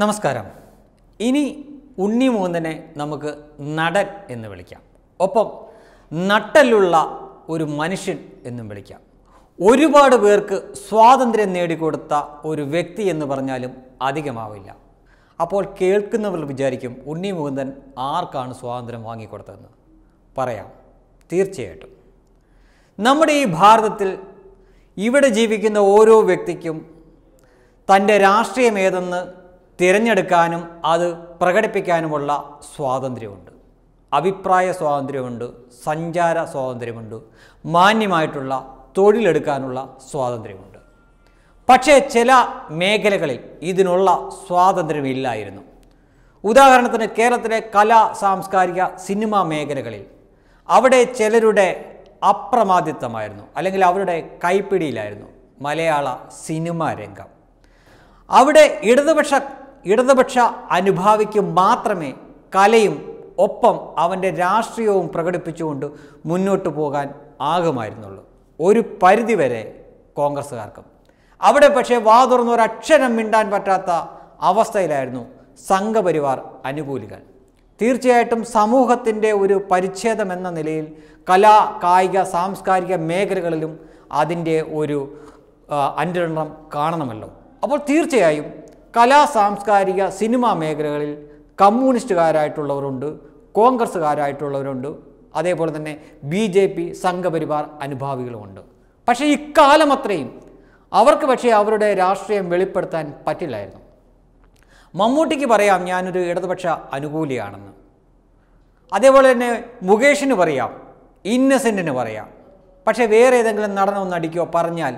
നമസ്കാരം ഇനി ഉണ്ണി മൂന്നനെ നമുക്ക് നടൻ എന്ന് വിളിക്കാം ഒപ്പം നട്ടലുള്ള ഒരു മനുഷ്യൻ എന്നും വിളിക്കാം ഒരുപാട് പേർക്ക് സ്വാതന്ത്ര്യം നേടിക്കൊടുത്ത ഒരു വ്യക്തി എന്ന് പറഞ്ഞാലും അധികമാവില്ല അപ്പോൾ കേൾക്കുന്നവർ വിചാരിക്കും ഉണ്ണി മുകുന്ദൻ ആർക്കാണ് സ്വാതന്ത്ര്യം വാങ്ങിക്കൊടുത്തതെന്ന് പറയാം തീർച്ചയായിട്ടും നമ്മുടെ ഈ ഭാരതത്തിൽ ഇവിടെ ജീവിക്കുന്ന ഓരോ വ്യക്തിക്കും തൻ്റെ രാഷ്ട്രീയം ഏതെന്ന് തിരഞ്ഞെടുക്കാനും അത് പ്രകടിപ്പിക്കാനുമുള്ള സ്വാതന്ത്ര്യമുണ്ട് അഭിപ്രായ സ്വാതന്ത്ര്യമുണ്ട് സഞ്ചാര സ്വാതന്ത്ര്യമുണ്ട് മാന്യമായിട്ടുള്ള തൊഴിലെടുക്കാനുള്ള സ്വാതന്ത്ര്യമുണ്ട് പക്ഷേ ചില മേഖലകളിൽ ഇതിനുള്ള സ്വാതന്ത്ര്യമില്ലായിരുന്നു ഉദാഹരണത്തിന് കേരളത്തിലെ കലാ സാംസ്കാരിക സിനിമാ മേഖലകളിൽ അവിടെ ചിലരുടെ അപ്രമാദിത്വമായിരുന്നു അല്ലെങ്കിൽ അവരുടെ കൈപ്പിടിയിലായിരുന്നു മലയാള സിനിമാ രംഗം അവിടെ ഇടതുപക്ഷ ഇടതുപക്ഷ അനുഭാവിക്ക് മാത്രമേ കലയും ഒപ്പം അവൻ്റെ രാഷ്ട്രീയവും പ്രകടിപ്പിച്ചുകൊണ്ട് മുന്നോട്ട് പോകാൻ ആകുമായിരുന്നുള്ളൂ ഒരു പരിധിവരെ കോൺഗ്രസ്സുകാർക്കും അവിടെ പക്ഷേ വാ തുറന്ന ഒരക്ഷരം മിണ്ടാൻ പറ്റാത്ത അവസ്ഥയിലായിരുന്നു സംഘപരിവാർ അനുകൂലികൾ തീർച്ചയായിട്ടും സമൂഹത്തിൻ്റെ ഒരു പരിച്ഛേദം എന്ന നിലയിൽ കലാ കായിക സാംസ്കാരിക മേഖലകളിലും അതിൻ്റെ ഒരു അന്വേഷണം കാണണമല്ലോ അപ്പോൾ തീർച്ചയായും കലാ സാംസ്കാരിക സിനിമാ മേഖലകളിൽ കമ്മ്യൂണിസ്റ്റുകാരായിട്ടുള്ളവരുണ്ട് കോൺഗ്രസ്സുകാരായിട്ടുള്ളവരുണ്ട് അതേപോലെ തന്നെ ബി ജെ പി സംഘപരിവാർ അനുഭാവികളുമുണ്ട് പക്ഷേ ഇക്കാലം അത്രയും അവർക്ക് പക്ഷേ അവരുടെ രാഷ്ട്രീയം വെളിപ്പെടുത്താൻ പറ്റില്ലായിരുന്നു മമ്മൂട്ടിക്ക് പറയാം ഞാനൊരു ഇടതുപക്ഷ അനുകൂലിയാണെന്ന് അതേപോലെ തന്നെ മുകേഷിന് പറയാം ഇന്നസെൻറ്റിന് പറയാം പക്ഷേ വേറെ ഏതെങ്കിലും നടനൊന്നടിക്കോ പറഞ്ഞാൽ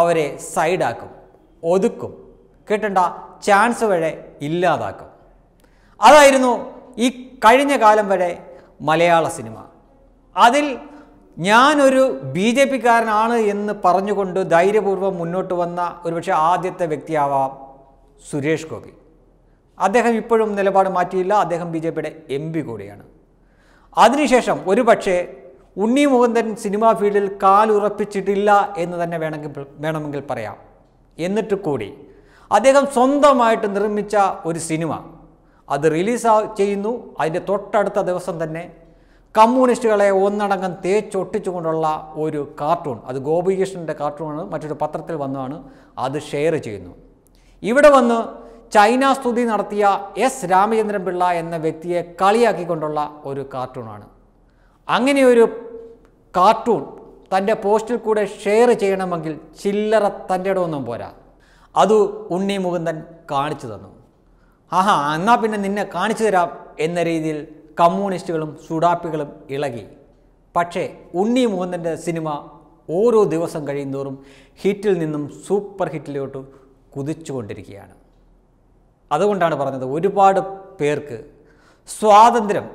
അവരെ സൈഡാക്കും ഒതുക്കും കിട്ടേണ്ട ചാൻസ് വരെ ഇല്ലാതാക്കും അതായിരുന്നു ഈ കഴിഞ്ഞ കാലം വരെ മലയാള സിനിമ അതിൽ ഞാനൊരു ബി ജെ പിക്കാരനാണ് എന്ന് പറഞ്ഞുകൊണ്ട് ധൈര്യപൂർവ്വം മുന്നോട്ട് വന്ന ഒരുപക്ഷെ ആദ്യത്തെ വ്യക്തിയാവാം സുരേഷ് ഗോപി അദ്ദേഹം ഇപ്പോഴും നിലപാട് മാറ്റിയില്ല അദ്ദേഹം ബി ജെ പിയുടെ എം പി കൂടിയാണ് അതിനുശേഷം ഒരുപക്ഷെ ഉണ്ണി മുകുന്ദൻ സിനിമാ ഫീൽഡിൽ കാലുറപ്പിച്ചിട്ടില്ല എന്ന് തന്നെ വേണമെങ്കിൽ വേണമെങ്കിൽ പറയാം എന്നിട്ട് കൂടി അദ്ദേഹം സ്വന്തമായിട്ട് നിർമ്മിച്ച ഒരു സിനിമ അത് റിലീസ് ചെയ്യുന്നു അതിൻ്റെ തൊട്ടടുത്ത ദിവസം തന്നെ കമ്മ്യൂണിസ്റ്റുകളെ ഒന്നടങ്കം തേച്ചൊട്ടിച്ചുകൊണ്ടുള്ള ഒരു കാർട്ടൂൺ അത് ഗോപികൃഷ്ണൻ്റെ കാർട്ടൂണാണ് മറ്റൊരു പത്രത്തിൽ വന്നതാണ് അത് ഷെയർ ചെയ്യുന്നു ഇവിടെ വന്ന് ചൈന സ്തുതി നടത്തിയ എസ് രാമചന്ദ്രൻ പിള്ള എന്ന വ്യക്തിയെ കളിയാക്കിക്കൊണ്ടുള്ള ഒരു കാർട്ടൂണാണ് അങ്ങനെയൊരു കാർട്ടൂൺ തൻ്റെ പോസ്റ്റിൽ കൂടെ ഷെയർ ചെയ്യണമെങ്കിൽ ചില്ലറ തൻ്റെ ഇടമൊന്നും പോരാ അത് ഉണ്ണി മുകുന്ദൻ കാണിച്ചു തന്നു ആഹാ എന്നാൽ പിന്നെ നിന്നെ കാണിച്ചു തരാം എന്ന രീതിയിൽ കമ്മ്യൂണിസ്റ്റുകളും സുഡാപ്പികളും ഇളകി പക്ഷേ ഉണ്ണി മുകുന്ദൻ്റെ സിനിമ ഓരോ ദിവസം കഴിയുന്തോറും ഹിറ്റിൽ നിന്നും സൂപ്പർ ഹിറ്റിലോട്ട് കുതിച്ചുകൊണ്ടിരിക്കുകയാണ് അതുകൊണ്ടാണ് പറഞ്ഞത് ഒരുപാട് പേർക്ക് സ്വാതന്ത്ര്യം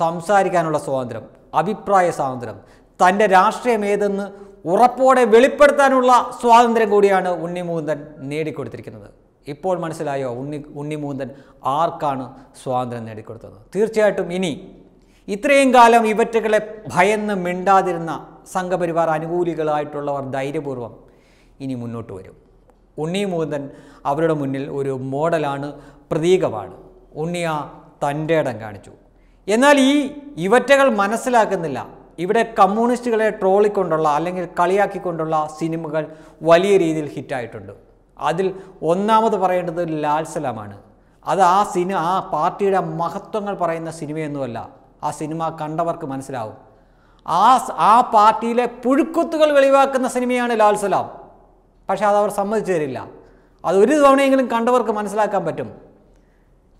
സംസാരിക്കാനുള്ള സ്വാതന്ത്ര്യം അഭിപ്രായ സ്വാതന്ത്ര്യം തൻ്റെ രാഷ്ട്രീയം ഏതെന്ന് ഉറപ്പോടെ വെളിപ്പെടുത്താനുള്ള സ്വാതന്ത്ര്യം കൂടിയാണ് ഉണ്ണിമൂന്തൻ നേടിക്കൊടുത്തിരിക്കുന്നത് ഇപ്പോൾ മനസ്സിലായോ ഉണ്ണി ഉണ്ണിമൂന്തൻ ആർക്കാണ് സ്വാതന്ത്ര്യം നേടിക്കൊടുത്തത് തീർച്ചയായിട്ടും ഇനി ഇത്രയും കാലം ഇവറ്റകളെ ഭയന്ന് മിണ്ടാതിരുന്ന സംഘപരിവാർ അനുകൂലികളായിട്ടുള്ളവർ ധൈര്യപൂർവ്വം ഇനി മുന്നോട്ട് വരും ഉണ്ണി മൂന്തൻ അവരുടെ മുന്നിൽ ഒരു മോഡലാണ് പ്രതീകമാണ് ഉണ്ണിയ തൻ്റെ ഇടം കാണിച്ചു എന്നാൽ ഈ ഇവറ്റകൾ മനസ്സിലാക്കുന്നില്ല ഇവിടെ കമ്മ്യൂണിസ്റ്റുകളെ ട്രോളിക്കൊണ്ടുള്ള അല്ലെങ്കിൽ കളിയാക്കിക്കൊണ്ടുള്ള സിനിമകൾ വലിയ രീതിയിൽ ഹിറ്റായിട്ടുണ്ട് അതിൽ ഒന്നാമത് പറയേണ്ടത് ലാൽസലാമാണ് അത് ആ സിനിമ ആ പാർട്ടിയുടെ മഹത്വങ്ങൾ പറയുന്ന സിനിമയൊന്നുമല്ല ആ സിനിമ കണ്ടവർക്ക് മനസ്സിലാവും ആ ആ പാർട്ടിയിലെ പുഴുക്കുത്തുകൾ വെളിവാക്കുന്ന സിനിമയാണ് ലാൽസലാം പക്ഷേ അവർ സമ്മതിച്ചു തരില്ല അത് ഒരു തവണയെങ്കിലും കണ്ടവർക്ക് മനസ്സിലാക്കാൻ പറ്റും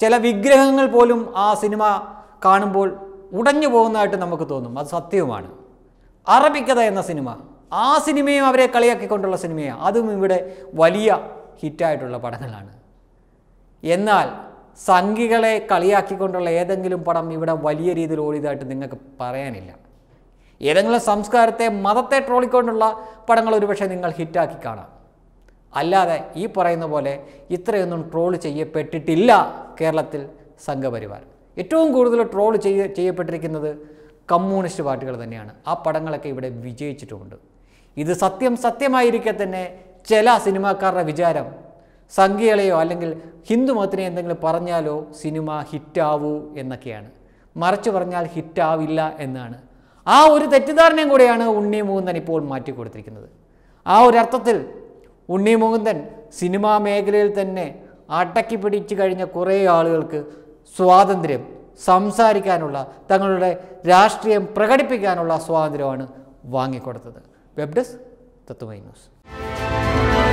ചില വിഗ്രഹങ്ങൾ പോലും ആ സിനിമ കാണുമ്പോൾ ഉടഞ്ഞു പോകുന്നതായിട്ട് നമുക്ക് തോന്നും അത് സത്യവുമാണ് അറബിക്കഥ എന്ന സിനിമ ആ സിനിമയും അവരെ കളിയാക്കിക്കൊണ്ടുള്ള സിനിമയാണ് അതും ഇവിടെ വലിയ ഹിറ്റായിട്ടുള്ള പടങ്ങളാണ് എന്നാൽ സംഖികളെ കളിയാക്കിക്കൊണ്ടുള്ള ഏതെങ്കിലും പടം ഇവിടെ വലിയ രീതിയിൽ ഓടിയതായിട്ട് നിങ്ങൾക്ക് പറയാനില്ല ഏതെങ്കിലും സംസ്കാരത്തെ മതത്തെ ട്രോളിക്കൊണ്ടുള്ള പടങ്ങൾ ഒരുപക്ഷെ നിങ്ങൾ ഹിറ്റാക്കി കാണാം അല്ലാതെ ഈ പറയുന്ന പോലെ ഇത്രയൊന്നും ട്രോൾ ചെയ്യപ്പെട്ടിട്ടില്ല കേരളത്തിൽ സംഘപരിവാർ ഏറ്റവും കൂടുതൽ ട്രോൾ ചെയ്യ ചെയ്യപ്പെട്ടിരിക്കുന്നത് കമ്മ്യൂണിസ്റ്റ് പാർട്ടികൾ തന്നെയാണ് ആ പടങ്ങളൊക്കെ ഇവിടെ വിജയിച്ചിട്ടുമുണ്ട് ഇത് സത്യം സത്യമായിരിക്കെ തന്നെ ചില സിനിമാക്കാരുടെ വിചാരം സംഖ്യകളെയോ അല്ലെങ്കിൽ ഹിന്ദു മതത്തിനെ എന്തെങ്കിലും പറഞ്ഞാലോ സിനിമ ഹിറ്റാവൂ എന്നൊക്കെയാണ് മറച്ചു പറഞ്ഞാൽ ഹിറ്റാവില്ല എന്നാണ് ആ ഒരു തെറ്റിദ്ധാരണയും കൂടെയാണ് ഉണ്ണി മുകുന്ദൻ ഇപ്പോൾ മാറ്റിക്കൊടുത്തിരിക്കുന്നത് ആ ഒരു അർത്ഥത്തിൽ ഉണ്ണി മുകുന്ദൻ സിനിമാ മേഖലയിൽ തന്നെ അടക്കി പിടിച്ചു കഴിഞ്ഞ കുറേ ആളുകൾക്ക് സ്വാതന്ത്ര്യം സംസാരിക്കാനുള്ള തങ്ങളുടെ രാഷ്ട്രീയം പ്രകടിപ്പിക്കാനുള്ള സ്വാതന്ത്ര്യമാണ് വാങ്ങിക്കൊടുത്തത് വെബ് ഡെസ്ക് തത്വമൈ ന്യൂസ്